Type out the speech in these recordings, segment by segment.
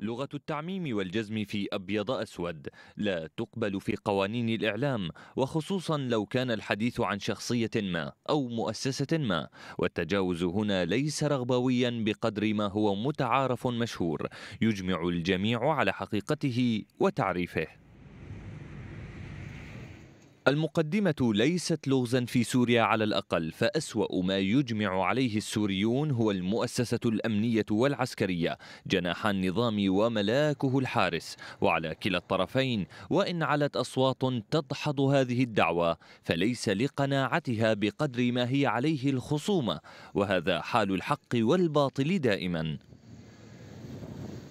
لغة التعميم والجزم في أبيض أسود لا تقبل في قوانين الإعلام وخصوصا لو كان الحديث عن شخصية ما أو مؤسسة ما والتجاوز هنا ليس رغبويا بقدر ما هو متعارف مشهور يجمع الجميع على حقيقته وتعريفه المقدمة ليست لغزا في سوريا على الأقل فأسوأ ما يجمع عليه السوريون هو المؤسسة الأمنية والعسكرية جناح النظام وملاكه الحارس وعلى كلا الطرفين وإن علت أصوات تدحض هذه الدعوة فليس لقناعتها بقدر ما هي عليه الخصومة وهذا حال الحق والباطل دائما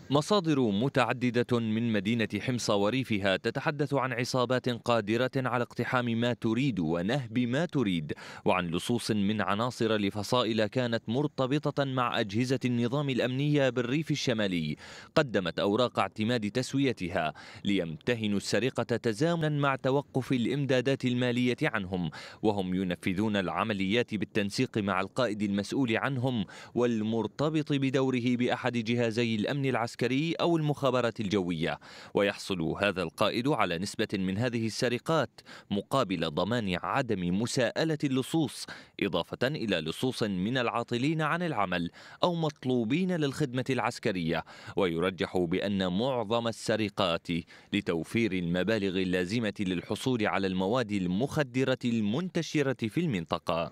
مصادر متعددة من مدينة حمص وريفها تتحدث عن عصابات قادرة على اقتحام ما تريد ونهب ما تريد وعن لصوص من عناصر لفصائل كانت مرتبطة مع أجهزة النظام الأمنية بالريف الشمالي قدمت أوراق اعتماد تسويتها ليمتهنوا السرقة تزامنا مع توقف الإمدادات المالية عنهم وهم ينفذون العمليات بالتنسيق مع القائد المسؤول عنهم والمرتبط بدوره بأحد جهازي الأمن العسكري العسكري أو المخابرات الجوية ويحصل هذا القائد على نسبة من هذه السرقات مقابل ضمان عدم مساءلة اللصوص إضافة إلى لصوص من العاطلين عن العمل أو مطلوبين للخدمة العسكرية ويرجح بأن معظم السرقات لتوفير المبالغ اللازمة للحصول على المواد المخدرة المنتشرة في المنطقة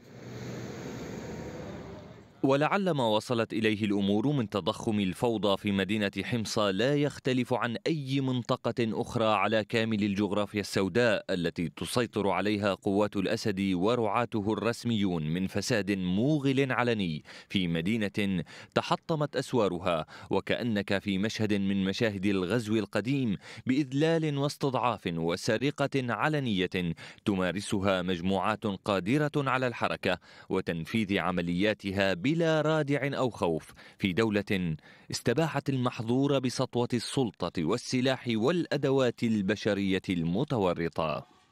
ولعل ما وصلت إليه الأمور من تضخم الفوضى في مدينة حمص لا يختلف عن أي منطقة أخرى على كامل الجغرافيا السوداء التي تسيطر عليها قوات الأسد ورعاته الرسميون من فساد موغل علني في مدينة تحطمت أسوارها وكأنك في مشهد من مشاهد الغزو القديم بإذلال واستضعاف وسرقة علنية تمارسها مجموعات قادرة على الحركة وتنفيذ عملياتها بلا بلا رادع أو خوف في دولة استباحت المحظور بسطوة السلطة والسلاح والأدوات البشرية المتورطة